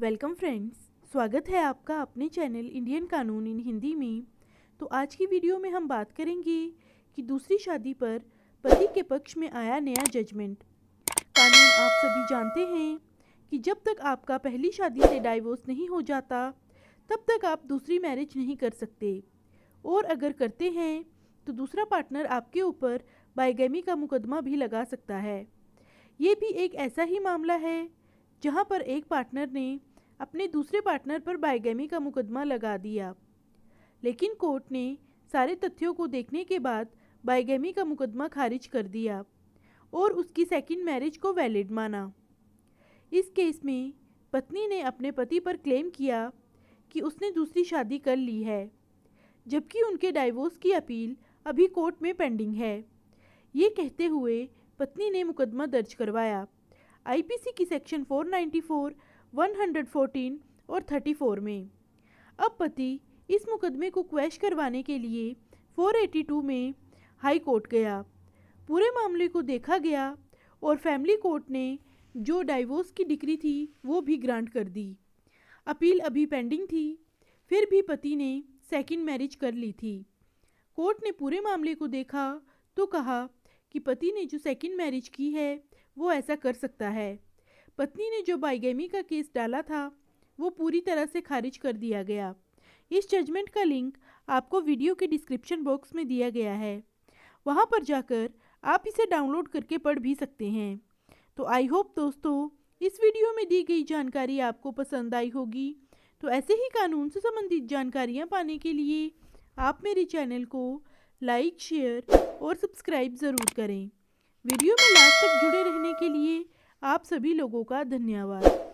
welcome friends स्वागत है आपका अपने चैनल इंडियन कानून इन हिंदी में तो आज की वीडियो में हम बात करेंगे कि दूसरी शादी पर पति के पक्ष में आया नया जजमेंट कानून आप सभी जानते हैं कि जब तक आपका पहली शादी से डाइवोर्स नहीं हो जाता तब तक आप दूसरी मैरिज नहीं कर सकते और अगर करते हैं तो दूसरा पार्टनर आपके ऊपर बाइगेमी का मुकदमा भी लगा सकता है ये भी एक ऐसा ही मामला है जहां पर एक पार्टनर ने अपने दूसरे पार्टनर पर बाइगेमी का मुकदमा लगा दिया लेकिन कोर्ट ने सारे तथ्यों को देखने के बाद बाइगेमी का मुकदमा खारिज कर दिया और उसकी सेकंड मैरिज को वैलिड माना इस केस में पत्नी ने अपने पति पर क्लेम किया कि उसने दूसरी शादी कर ली है जबकि उनके डाइवोर्स की अपील अभी कोर्ट में पेंडिंग है ये कहते हुए पत्नी ने मुकदमा दर्ज करवाया आईपीसी की सेक्शन 494, 114 और 34 में अब पति इस मुकदमे को क्वैश करवाने के लिए 482 में हाई कोर्ट गया पूरे मामले को देखा गया और फैमिली कोर्ट ने जो डाइवोर्स की डिग्री थी वो भी ग्रांट कर दी अपील अभी पेंडिंग थी फिर भी पति ने सेकंड मैरिज कर ली थी कोर्ट ने पूरे मामले को देखा तो कहा कि पति ने जो सेकंड मैरिज की है वो ऐसा कर सकता है पत्नी ने जो बाइगेमी का केस डाला था वो पूरी तरह से खारिज कर दिया गया इस जजमेंट का लिंक आपको वीडियो के डिस्क्रिप्शन बॉक्स में दिया गया है वहाँ पर जाकर आप इसे डाउनलोड करके पढ़ भी सकते हैं तो आई होप दोस्तों इस वीडियो में दी गई जानकारी आपको पसंद आई होगी तो ऐसे ही कानून से संबंधित जानकारियाँ पाने के लिए आप मेरे चैनल को लाइक शेयर और सब्सक्राइब ज़रूर करें वीडियो में लास्ट तक जुड़े आप सभी लोगों का धन्यवाद